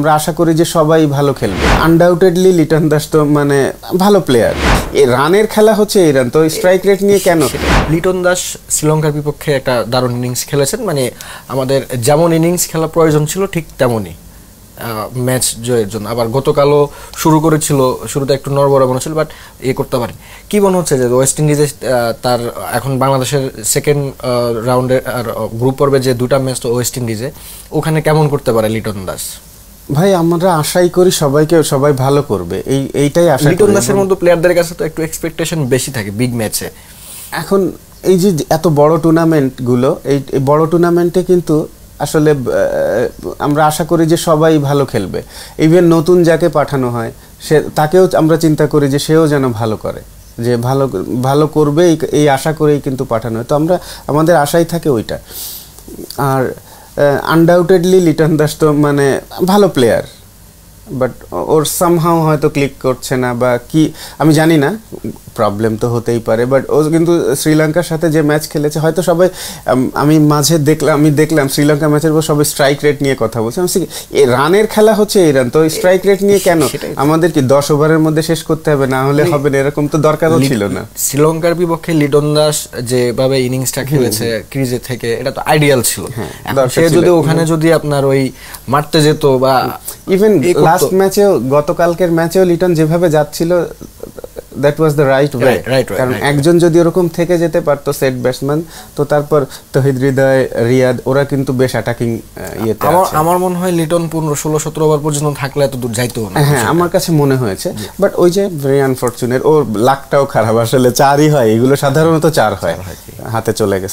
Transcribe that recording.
আমরা আশা করি যে সবাই ভালো খেলবে আনডাউটেডলি লিটন দাস তো মানে ভালো প্লেয়ার এই রানের খেলা হচ্ছে এই রান তো স্ট্রাইক রেট নিয়ে কেন লিটন দাস শ্রীলঙ্কার বিপক্ষে একটা দারুণ ইনিংস খেলেছেন মানে আমাদের যেমন ইনিংস খেলা প্রয়োজন ছিল ঠিক তেমনই ম্যাচ জয়ের জন্য আবার গতকালও শুরু করেছিল শুরুতে একটু নরবরা মনে ছিল বাট এ করতে পারে কি মনে হচ্ছে যে ওয়েস্ট ইন্ডিজে তার এখন বাংলাদেশের সেকেন্ড রাউন্ডের গ্রুপ পর্বে যে দুটা ম্যাচ তো ওয়েস্ট ইন্ডিজে ওখানে কেমন করতে পারে লিটন দাস ভাই আমরা আশাই করি সবাইকে সবাই ভালো করবে এই এইটাই আশা লিটন দাসের মতো প্লেয়ারদের কাছে তো একটু এক্সপেকটেশন বেশি থাকে বিগ ম্যাচে এখন এই যে এত বড় টুর্নামেন্টগুলো এই বড় টুর্নামেন্টে কিন্তু আসলে আমরা আশা করি যে সবাই ভালো খেলবে ইভেন নতুন যাকে পাঠানো হয় সে তাকেও আমরা চিন্তা করি যে সেও যেন ভালো করে যে ভালো ভালো করবে এই আশা করেই কিন্তু পাঠানো হয় তো আমরা আমাদের আশাই থাকে ওইটা আর আনডাউটেডলি লিটন দাস তো মানে ভালো প্লেয়ার বাট ওর সামহাও হয়তো ক্লিক করছে না বা কি আমি জানি না প্রবলেম তো হতেই পারে বাট ও কিন্তু শ্রীলঙ্কার সাথে যে ম্যাচ খেলেছে হয়তো সবাই আমি মাঝে দেখলাম আমি দেখলাম শ্রীলঙ্কা ম্যাচের পর সবাই স্ট্রাইক রেট নিয়ে কথা বলছে আমি রানের খেলা হচ্ছে এই রান তো স্ট্রাইক রেট নিয়ে কেন আমাদের কি দশ ওভারের মধ্যে শেষ করতে হবে না হলে মানে হবে না এরকম তো দরকারও ছিল না শ্রীলঙ্কার বিপক্ষে লিডন দাস যেভাবে ইনিংসটা খেলেছে ক্রিজে থেকে এটা তো আইডিয়াল ছিল হ্যাঁ, সে যদি ওখানে যদি আপনার ওই মারতে যেত বা ইভেন লাস্ট ম্যাচেও গতকালকের ম্যাচেও লিটন যেভাবে যাচ্ছিল that was the right way কারণ একজন যদি ওরকম থেকে যেতে পারতো সেট ব্যাটসম্যান তো তারপর তহিদ হৃদয় রিয়াদ ওরা কিন্তু বেশ অ্যাটাকিং ইয়েতে আমার আমার মনে হয় লিটন পনেরো ষোলো সতেরো ওভার পর্যন্ত থাকলে এত দূর যাইতো না হ্যাঁ আমার কাছে মনে হয়েছে বাট ওই যে ভেরি আনফর্চুনেট ওর লাকটাও খারাপ আসলে চারই হয় এগুলো সাধারণত চার হয় হাতে চলে গেছে